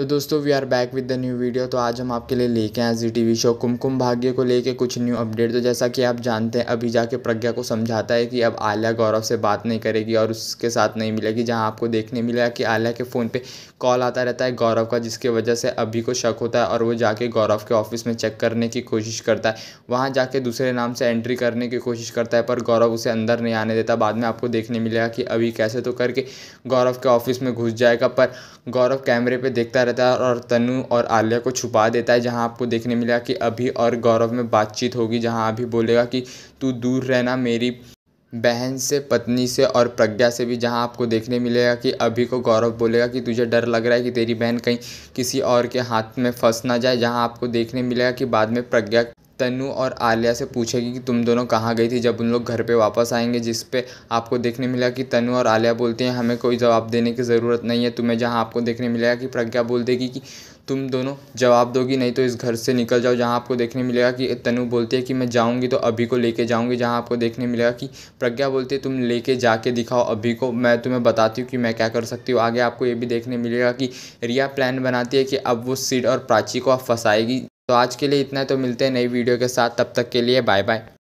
तो दोस्तों we are back with the new video तो आज हम आपके लिए लेके आए जी वी शो कुमकुम भाग्य को लेके कुछ न्यू अपडेट तो जैसा कि आप जानते हैं अभी जाके प्रज्ञा को समझाता है कि अब आलिया गौरव से बात नहीं करेगी और उसके साथ नहीं मिलेगी जहां आपको देखने मिलेगा कि आलिया के फ़ोन पे कॉल आता रहता है गौरव का जिसकी वजह से अभी को शक होता है और वो जाके गौरव के ऑफिस में चेक करने की कोशिश करता है वहाँ जाके दूसरे नाम से एंट्री करने की कोशिश करता है पर गौरव उसे अंदर नहीं आने देता बाद में आपको देखने मिलेगा कि अभी कैसे तो करके गौरव के ऑफिस में घुस जाएगा पर गौरव कैमरे पर देखता रहता है और तनु और आलिया को छुपा देता है जहाँ आपको देखने मिला कि अभी और गौरव में बातचीत होगी जहाँ अभी बोलेगा कि तू दूर रहना मेरी बहन से पत्नी से और प्रज्ञा से भी जहां आपको देखने मिलेगा कि अभी को गौरव बोलेगा कि तुझे डर लग रहा है कि तेरी बहन कहीं किसी और के हाथ में फंस ना जाए जहां आपको देखने मिलेगा कि बाद में प्रज्ञा तनु और आलिया से पूछेगी कि तुम दोनों कहाँ गई थी जब उन लोग घर पे वापस आएंगे जिस पे आपको देखने मिला कि तनु और आलिया बोलते हैं हमें कोई जवाब देने की ज़रूरत नहीं है तुम्हें जहाँ आपको देखने मिलेगा कि प्रज्ञा बोल देगी कि तुम दोनों जवाब दोगी नहीं तो इस घर से निकल जाओ जहाँ आपको देखने मिलेगा कि तनु बोलती है कि मैं जाऊँगी तो अभी को लेके जाऊँगी जहाँ आपको देखने मिलेगा कि प्रज्ञा बोलती है तुम लेके जाके दिखाओ अभी को मैं तुम्हें बताती हूँ कि मैं क्या कर सकती हूँ आगे आपको ये भी देखने मिलेगा कि रिया प्लान बनाती है कि अब वो सिड और प्राची को आप फंसाएगी तो आज के लिए इतना तो मिलते हैं नई वीडियो के साथ तब तक के लिए बाय बाय